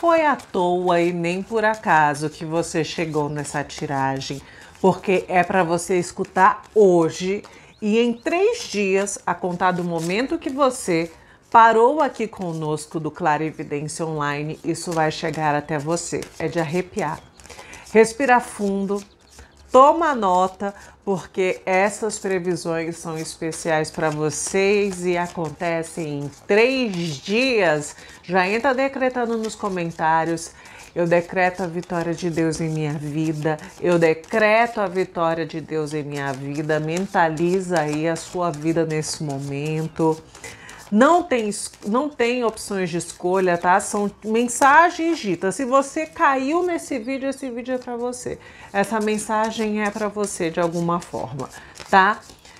foi à toa e nem por acaso que você chegou nessa tiragem, porque é para você escutar hoje e em três dias, a contar do momento que você parou aqui conosco do Clarividência Online, isso vai chegar até você. É de arrepiar. Respira fundo Toma nota, porque essas previsões são especiais para vocês e acontecem em três dias. Já entra decretando nos comentários. Eu decreto a vitória de Deus em minha vida. Eu decreto a vitória de Deus em minha vida. Mentaliza aí a sua vida nesse momento. Não tem, não tem opções de escolha, tá? São mensagens ditas. Se você caiu nesse vídeo, esse vídeo é para você. Essa mensagem é para você de alguma forma, tá?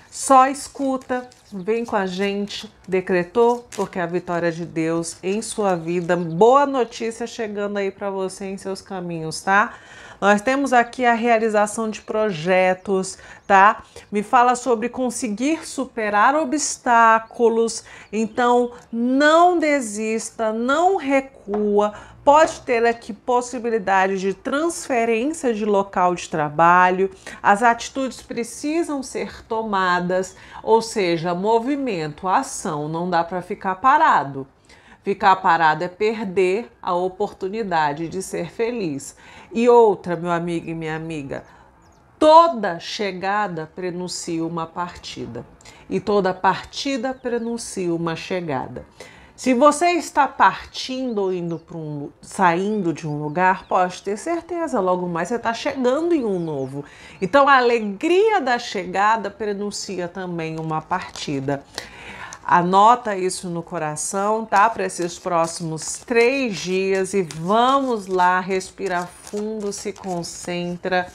Só escuta, vem com a gente, decretou, porque é a vitória de Deus em sua vida. Boa notícia chegando aí para você em seus caminhos, tá? Nós temos aqui a realização de projetos, tá? Me fala sobre conseguir superar obstáculos. Então, não desista, não recua. Pode ter aqui possibilidade de transferência de local de trabalho. As atitudes precisam ser tomadas, ou seja, movimento, ação, não dá para ficar parado. Ficar parado é perder a oportunidade de ser feliz. E outra, meu amigo e minha amiga, toda chegada prenuncia uma partida e toda partida prenuncia uma chegada. Se você está partindo ou indo para um, saindo de um lugar, pode ter certeza, logo mais você está chegando em um novo. Então a alegria da chegada prenuncia também uma partida. Anota isso no coração, tá? Para esses próximos três dias e vamos lá, respira fundo, se concentra.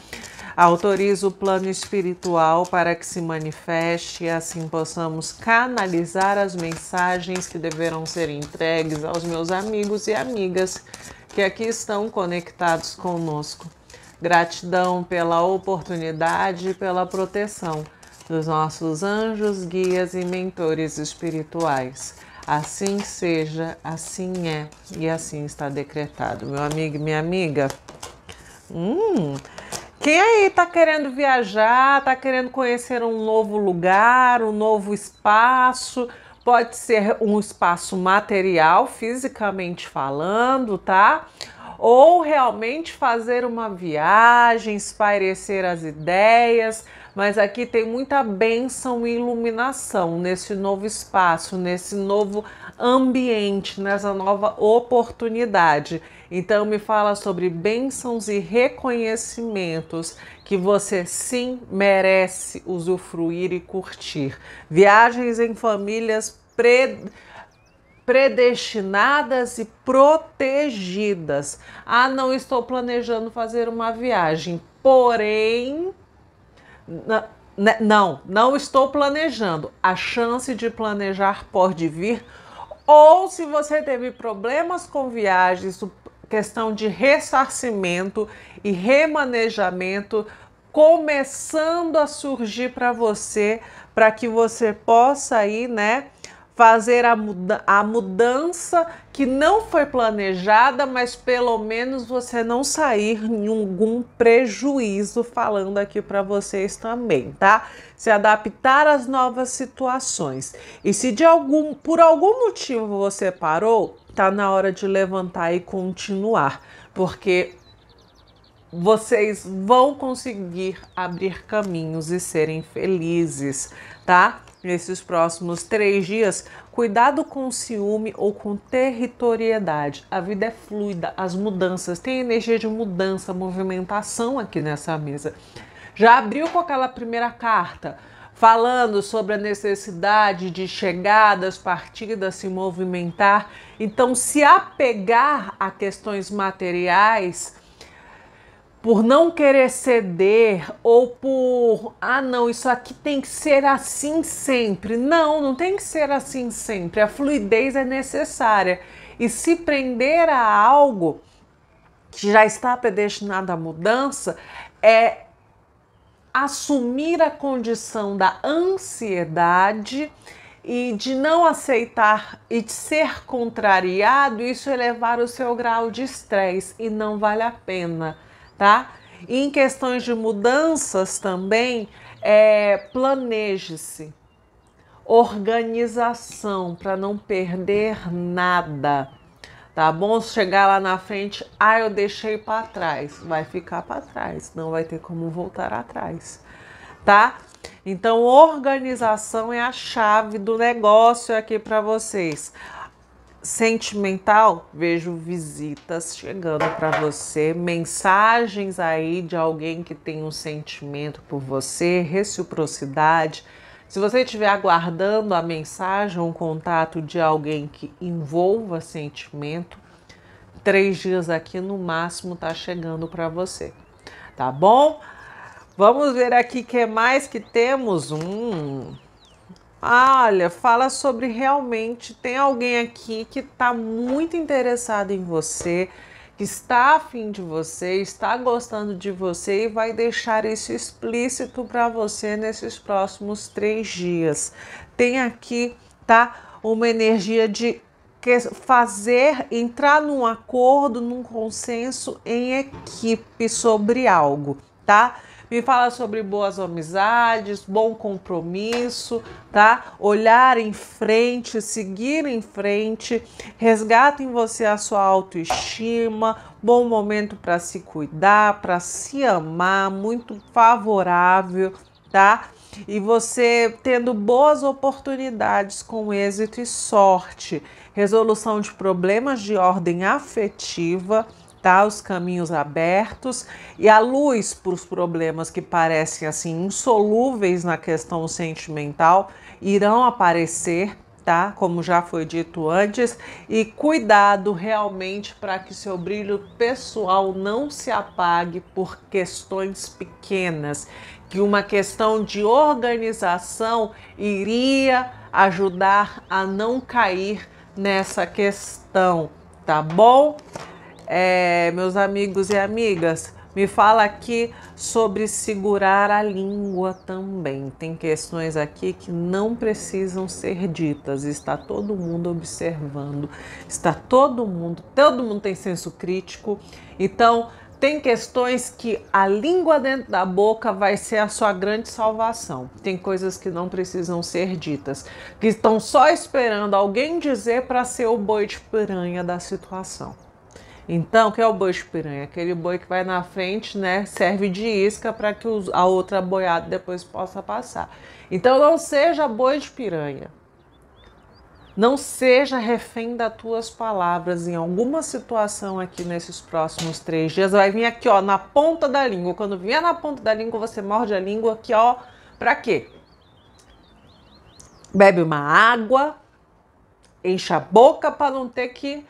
Autoriza o plano espiritual para que se manifeste e assim possamos canalizar as mensagens que deverão ser entregues aos meus amigos e amigas que aqui estão conectados conosco. Gratidão pela oportunidade e pela proteção dos nossos anjos, guias e mentores espirituais. Assim seja, assim é e assim está decretado. Meu amigo e minha amiga, hum, quem aí tá querendo viajar, tá querendo conhecer um novo lugar, um novo espaço, pode ser um espaço material, fisicamente falando, tá? ou realmente fazer uma viagem, espairecer as ideias, mas aqui tem muita bênção e iluminação nesse novo espaço, nesse novo ambiente, nessa nova oportunidade. Então me fala sobre bênçãos e reconhecimentos que você sim merece usufruir e curtir. Viagens em famílias pre predestinadas e protegidas. Ah, não estou planejando fazer uma viagem, porém. Né, não, não estou planejando. A chance de planejar pode vir. Ou se você teve problemas com viagens, questão de ressarcimento e remanejamento começando a surgir para você, para que você possa ir, né? fazer a, muda a mudança que não foi planejada, mas pelo menos você não sair em algum prejuízo, falando aqui para vocês também, tá? Se adaptar às novas situações. E se de algum por algum motivo você parou, tá na hora de levantar e continuar, porque vocês vão conseguir abrir caminhos e serem felizes, tá? Nesses próximos três dias, cuidado com ciúme ou com territorialidade. A vida é fluida, as mudanças, tem energia de mudança, movimentação aqui nessa mesa. Já abriu com aquela primeira carta, falando sobre a necessidade de chegadas, partidas, se movimentar. Então, se apegar a questões materiais por não querer ceder ou por ah não, isso aqui tem que ser assim sempre. Não, não tem que ser assim sempre. A fluidez é necessária. E se prender a algo que já está predestinado à mudança é assumir a condição da ansiedade e de não aceitar e de ser contrariado, isso elevar é o seu grau de estresse e não vale a pena tá? em questões de mudanças também, é, planeje-se, organização para não perder nada, tá bom? Se chegar lá na frente, ah, eu deixei para trás, vai ficar para trás, não vai ter como voltar atrás, tá? Então, organização é a chave do negócio aqui para vocês sentimental, vejo visitas chegando para você, mensagens aí de alguém que tem um sentimento por você, reciprocidade. Se você estiver aguardando a mensagem, um contato de alguém que envolva sentimento, três dias aqui no máximo tá chegando para você, tá bom? Vamos ver aqui que mais que temos. Hum, Olha, fala sobre realmente tem alguém aqui que está muito interessado em você, que está afim de você, está gostando de você e vai deixar isso explícito para você nesses próximos três dias. Tem aqui, tá? Uma energia de fazer, entrar num acordo, num consenso em equipe sobre algo, tá? Me fala sobre boas amizades, bom compromisso, tá? Olhar em frente, seguir em frente, resgata em você a sua autoestima, bom momento para se cuidar, para se amar, muito favorável, tá? E você tendo boas oportunidades com êxito e sorte, resolução de problemas de ordem afetiva os caminhos abertos e a luz para os problemas que parecem assim insolúveis na questão sentimental irão aparecer, tá? Como já foi dito antes, e cuidado realmente para que seu brilho pessoal não se apague por questões pequenas, que uma questão de organização iria ajudar a não cair nessa questão, tá bom? é, meus amigos e amigas, me fala aqui sobre segurar a língua também. Tem questões aqui que não precisam ser ditas. Está todo mundo observando, está todo mundo, todo mundo tem senso crítico. Então, tem questões que a língua dentro da boca vai ser a sua grande salvação. Tem coisas que não precisam ser ditas, que estão só esperando alguém dizer para ser o boi de piranha da situação. Então, que é o boi piranha? Aquele boi que vai na frente, né? Serve de isca para que a outra boiada depois possa passar. Então, não seja boi de piranha. Não seja refém das tuas palavras em alguma situação aqui nesses próximos três dias. Vai vir aqui, ó, na ponta da língua. Quando vier na ponta da língua, você morde a língua aqui, ó. Pra quê? Bebe uma água, enche a boca para não ter que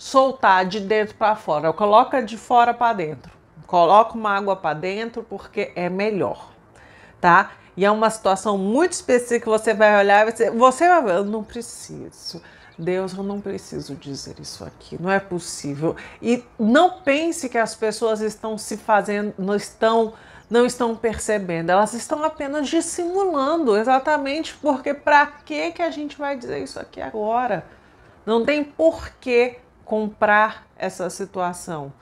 soltar de dentro para fora. Eu coloco de fora para dentro. Coloco uma água para dentro porque é melhor, tá? E é uma situação muito específica que você vai olhar e você, você vai ver, eu não preciso. Deus, eu não preciso dizer isso aqui, não é possível. E não pense que as pessoas estão se fazendo, não estão, não estão percebendo, elas estão apenas dissimulando, exatamente porque para que que a gente vai dizer isso aqui agora? Não tem porquê comprar essa situação,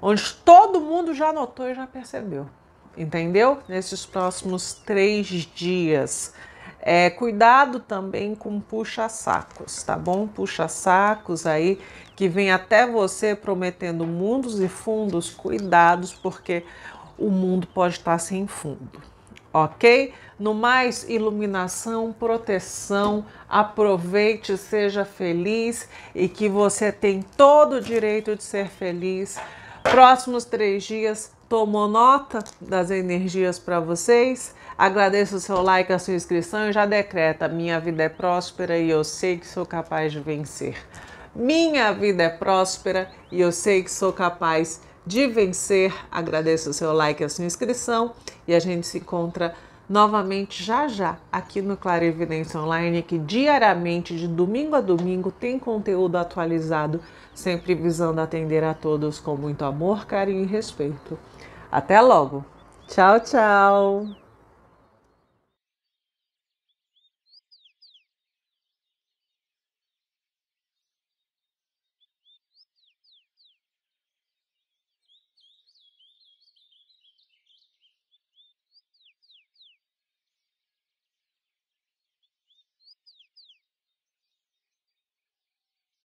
onde todo mundo já notou e já percebeu, entendeu? Nesses próximos três dias. É, cuidado também com puxa-sacos, tá bom? Puxa-sacos aí que vem até você prometendo mundos e fundos, cuidados, porque o mundo pode estar sem fundo ok? No mais, iluminação, proteção, aproveite, seja feliz e que você tem todo o direito de ser feliz. Próximos três dias, tomou nota das energias para vocês? Agradeço o seu like, a sua inscrição e já decreta: minha vida é próspera e eu sei que sou capaz de vencer. Minha vida é próspera e eu sei que sou capaz de de vencer. Agradeço o seu like e a sua inscrição e a gente se encontra novamente já já aqui no Clarevidência Online, que diariamente, de domingo a domingo, tem conteúdo atualizado, sempre visando atender a todos com muito amor, carinho e respeito. Até logo! Tchau, tchau!